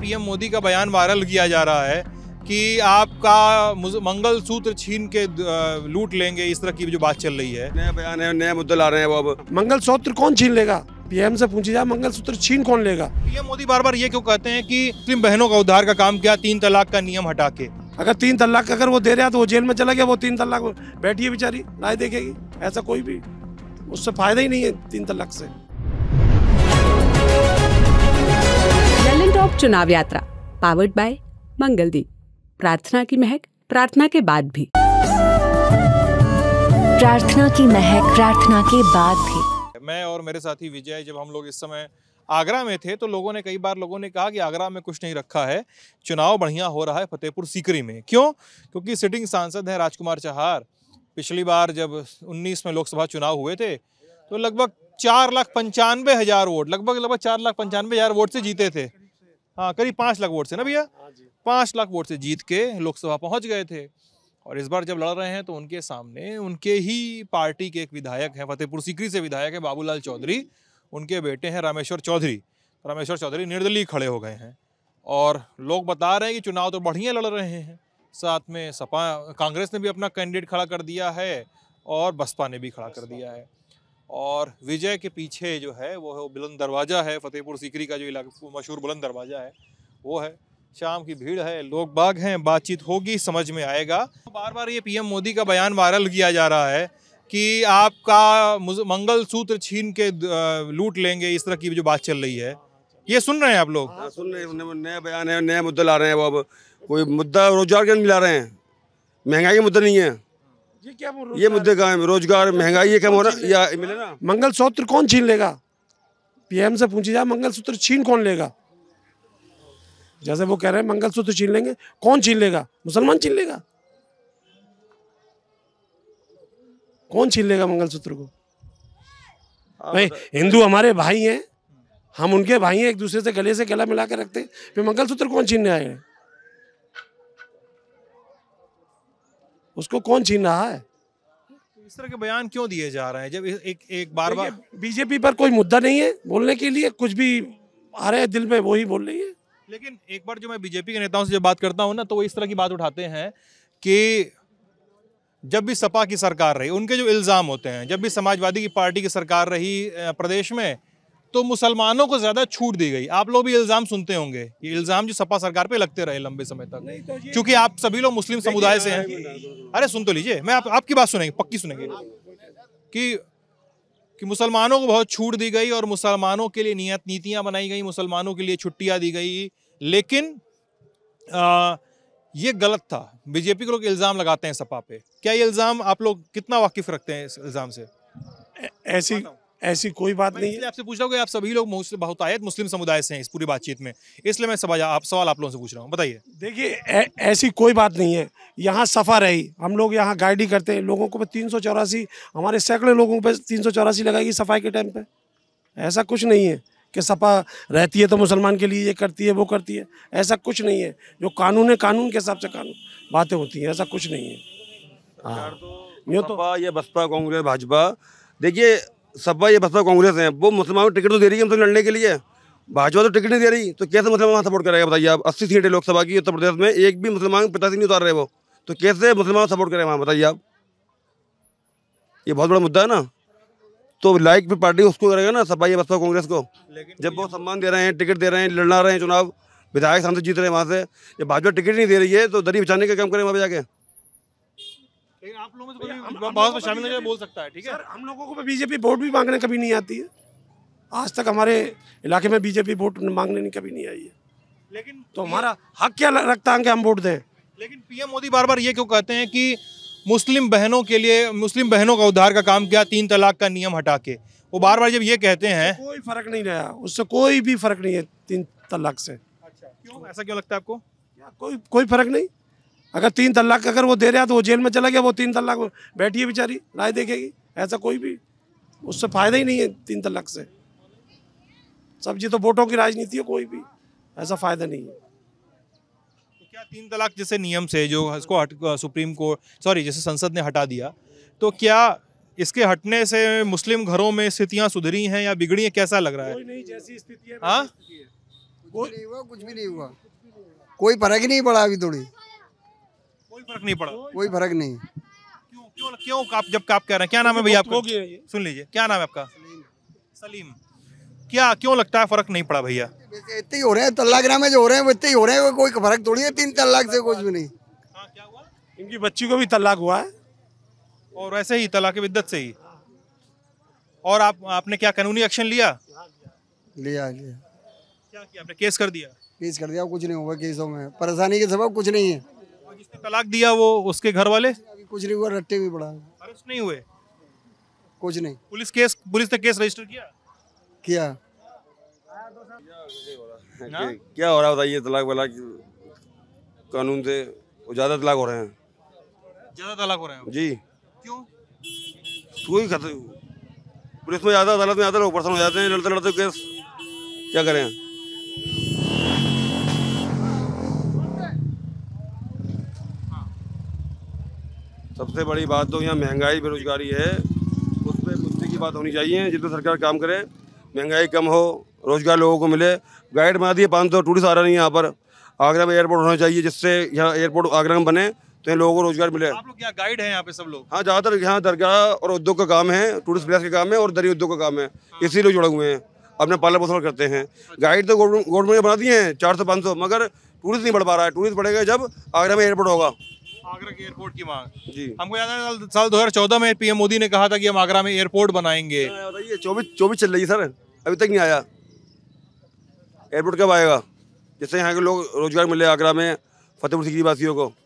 PM Modi का बयान viral किया जा रहा है कि आपका मंगल सूत्र छीन के लूट लेंगे इस तरह की जो बात चल रही है नया बयान है नया मुद्दा ला रहे हैं वो अब मंगल सूत्र कौन छीन लेगा पीएम से पूछी जाए मंगल सूत्र छीन कौन लेगा पीएम मोदी बार बार ये क्यों कहते हैं कि मुस्लिम बहनों का उद्धार का काम किया तीन तलाक का नियम हटा के अगर तीन तलाक का अगर वो दे रहा तो वो जेल में चला गया वो तीन तलाक बैठी है बेचारी ना देखेगी ऐसा कोई भी उससे फायदा ही नहीं है तीन तलाक से टॉक चुनाव यात्रा पावर्ड बाय मंगलदीप प्रार्थना की महक प्रार्थना के बाद भी प्रार्थना की महक प्रार्थना के बाद भी मैं और मेरे साथी विजय जब हम लोग इस समय आगरा में थे तो लोगों ने कई बार लोगों ने कहा कि आगरा में कुछ नहीं रखा है चुनाव बढ़िया हो रहा है फतेहपुर सीकरी में क्यों क्योंकि सिटिंग सांसद हैं राजकुमार चहार पिछली बार जब 19 में लोकसभा चुनाव हुए थे तो लगभग चार लाख पंचानवे हज़ार वोट लगभग लगभग चार लाख पंचानवे हज़ार वोट से जीते थे हाँ करीब पाँच लाख वोट से ना भैया हाँ पाँच लाख वोट से जीत के लोकसभा पहुँच गए थे और इस बार जब लड़ रहे हैं तो उनके सामने उनके ही पार्टी के एक विधायक हैं फतेहपुर सीकरी से विधायक है बाबूलाल चौधरी उनके बेटे हैं रामेश्वर चौधरी तो रामेश्वर चौधरी निर्दलीय खड़े हो गए हैं और लोग बता रहे हैं कि चुनाव तो बढ़िया लड़ रहे हैं साथ में सपा कांग्रेस ने भी अपना कैंडिडेट खड़ा कर दिया है और बसपा ने भी खड़ा कर दिया है और विजय के पीछे जो है वो बुलंद दरवाज़ा है फतेहपुर सीकरी का जो इलाका मशहूर बुलंद दरवाज़ा है वो है शाम की भीड़ है लोग बाग हैं बातचीत होगी समझ में आएगा बार बार ये पीएम मोदी का बयान वायरल किया जा रहा है कि आपका मंगल सूत्र छीन के लूट लेंगे इस तरह की जो बात चल रही है ये सुन रहे हैं आप लोग हाँ, सुन रहे हैं नया बयान है नया मुद्दा ला रहे हैं वो अब कोई मुद्दा रोजगार के मिला रहे हैं महंगाई का मुद्दा नहीं है ये क्या ये मुद्दे कायम रोजगार महंगाई ये क्या हो रहा या मंगल सूत्र कौन छीन लेगा पीएम से पूछी जाए सूत्र छीन कौन लेगा जैसे वो कह रहे हैं सूत्र छीन लेंगे कौन छीन लेगा मुसलमान छीन लेगा कौन छीन लेगा मंगल सूत्र को हाँ, भाई हिंदू हमारे भाई हैं हम उनके भाई हैं एक दूसरे से गले से गला मिला के रखते फिर सूत्र कौन छीनने आए हैं उसको कौन छीन रहा है तो इस तरह के बयान क्यों दिए जा रहे हैं जब एक एक बार बार बीजेपी पर कोई मुद्दा नहीं है बोलने के लिए कुछ भी आ रहे हैं दिल में वही बोल रही है लेकिन एक बार जो मैं बीजेपी के नेताओं से जब बात करता हूँ ना तो वो इस तरह की बात उठाते हैं कि जब भी सपा की सरकार रही उनके जो इल्ज़ाम होते हैं जब भी समाजवादी की पार्टी की सरकार रही प्रदेश में तो मुसलमानों को ज़्यादा छूट दी गई आप लोग भी इल्ज़ाम सुनते होंगे ये इल्ज़ाम जो सपा सरकार पे लगते रहे लंबे समय तक तो क्योंकि आप सभी लोग मुस्लिम समुदाय से हाँ, हैं हाँ, हाँ, अरे सुन तो लीजिए मैं आप, आपकी बात सुनेंगे पक्की सुनेंगे कि कि मुसलमानों को बहुत छूट दी गई और मुसलमानों के लिए नियत नीतियां बनाई गई मुसलमानों के लिए छुट्टियां दी गई लेकिन आ, ये गलत था बीजेपी के लोग इल्ज़ाम लगाते हैं सपा पे क्या ये इल्ज़ाम आप लोग कितना वाकिफ़ रखते हैं इस इल्ज़ाम से ऐसी ऐसी कोई बात नहीं है आपसे पूछ रहा हूँ आप सभी लोग बहुत आयत मुस्लिम समुदाय से हैं इस पूरी बातचीत में इसलिए मैं सवाल आप सवाल आप लोगों से पूछ रहा हूँ बताइए देखिए ऐसी कोई बात नहीं है यहाँ सफ़ा रही हम लोग यहाँ गाइड ही करते हैं लोगों को पे तीन हमारे सैकड़े लोगों पर तीन सौ लगाएगी सफाई के टाइम पर ऐसा कुछ नहीं है कि सपा रहती है तो मुसलमान के लिए ये करती है वो करती है ऐसा कुछ नहीं है जो कानून है कानून के हिसाब से कानून बातें होती हैं ऐसा कुछ नहीं है हाँ तो ये तो बसपा कांग्रेस भाजपा देखिए सपा ये बसपा कांग्रेस हैं वो मुसलमानों को टिकट तो दे रही है हमसे लड़ने के लिए भाजपा तो टिकट नहीं दे रही तो कैसे मुसलमान वहाँ सपोर्ट करेगा बताइए आप अस्सी सीटें लोकसभा की उत्तर प्रदेश में एक भी मुसलमान पचासी नहीं उतार रहे वो तो कैसे मुसलमान सपोर्ट करें वहाँ बताइए आप ये बहुत बड़ा मुद्दा है ना तो लाइक भी पार्टी उसको करेगा ना सपा या बसपा कांग्रेस को जब वो सम्मान दे रहे हैं टिकट दे रहे हैं लड़ना रहे हैं चुनाव विधायक सांसद जीत रहे हैं वहाँ से जब भाजपा टिकट नहीं दे रही है तो दरी बचाने का काम करें वहाँ पर जाके लेकिन आप लोगों में शामिल बोल सकता है ठीक है हम लोगों को बीजेपी वोट भी मांगने कभी नहीं आती है आज तक हमारे इलाके में बीजेपी वोट मांगने नहीं कभी नहीं आई है लेकिन तो हमारा हक क्या रखता है कि हम वोट दें लेकिन पीएम मोदी बार बार ये क्यों कहते हैं कि मुस्लिम बहनों के लिए मुस्लिम बहनों का उद्धार का काम किया तीन तलाक का नियम हटा के वो बार बार जब ये कहते हैं कोई फर्क नहीं रहा उससे कोई भी फर्क नहीं है तीन तलाक से अच्छा क्यों ऐसा क्यों लगता है आपको कोई कोई फर्क नहीं अगर तीन तलाक अगर वो दे रहा तो वो जेल में चला गया वो तीन तलाक बैठी है बेचारी राय देखेगी ऐसा कोई भी उससे फ़ायदा ही नहीं है तीन तलाक से सब जी तो वोटों की राजनीति है कोई भी ऐसा फ़ायदा नहीं है तो क्या तीन तलाक जैसे नियम से जो इसको हट सुप्रीम कोर्ट सॉरी जैसे संसद ने हटा दिया तो क्या इसके हटने से मुस्लिम घरों में स्थितियां सुधरी हैं या बिगड़ी हैं कैसा लग रहा है कोई नहीं जैसी स्थिति है हाँ? कुछ भी नहीं हुआ कुछ भी नहीं हुआ कोई फर्क ही नहीं पड़ा अभी थोड़ी कोई फर्क नहीं पड़ा कोई फर्क नहीं क्यों क्यों क्यों आप जब काप कह रहे हैं क्या नाम है भैया आपको सुन लीजिए क्या नाम है आपका सलीम क्या क्यों लगता है फर्क नहीं पड़ा भैया इतने ही हो रहे हैं तल्ला ग्राम में जो हो रहे हैं वो इतने ही हो रहे हैं कोई फर्क थोड़ी है तीन तलाक से कुछ भी नहीं हाँ, इनकी बच्ची को भी तलाक हुआ है और वैसे ही तलाक विद्दत से ही और आप आपने क्या कानूनी एक्शन लिया लिया लिया क्या किया आपने केस कर दिया केस कर दिया कुछ नहीं हुआ केसों में परेशानी के सबब कुछ नहीं है जिसने तलाक दिया वो उसके घर वाले कुछ नहीं हुआ रट्टे भी पड़ा अरेस्ट नहीं हुए कुछ नहीं पुलिस केस पुलिस ने केस रजिस्टर किया किया क्या हो रहा बताइए तलाक वलाक कानून से ज्यादा तलाक हो रहे हैं ज्यादा तलाक हो रहे हैं जी क्यों कोई खतरे पुलिस में ज्यादा अदालत में ज्यादा लोग परेशान हो जाते हैं लड़ते लड़ते केस क्या करें सबसे बड़ी बात तो यहाँ महंगाई बेरोजगारी है उस पर कुछ की बात होनी चाहिए जितने सरकार काम करे महंगाई कम हो रोज़गार लोगों को मिले गाइड बना दिए पाँच सौ टूरिस्ट आ रहे हैं यहाँ पर आगरा में एयरपोर्ट होना चाहिए जिससे यहाँ एयरपोर्ट आगरा में बने तो इन लोगों को रोजगार मिले आप लोग क्या गाइड हैं यहाँ पे सब लोग हाँ ज़्यादातर यहाँ दरगाह और उद्योग का काम है टूरिस्ट प्लेस का काम है और दरी उद्योग का काम है हाँ। इसी लोग जुड़े हुए हैं अपने पालन पोषण करते हैं गाइड तो गवर्नमेंट ने बना दिए हैं चार सौ पाँच सौ मगर टूरिस्ट नहीं बढ़ पा रहा है टूरिस्ट बढ़ेगा जब आगरा में एयरपोर्ट होगा आगरा के एयरपोर्ट की मांग जी हमको याद है साल 2014 में पीएम मोदी ने कहा था कि हम आगरा में एयरपोर्ट बनाएंगे बताइए चौबीस चौबीस चल रही है सर अभी तक नहीं आया एयरपोर्ट कब आएगा जिससे यहाँ के लोग रोजगार मिले आगरा में फतेहपुर सीकरी वासियों को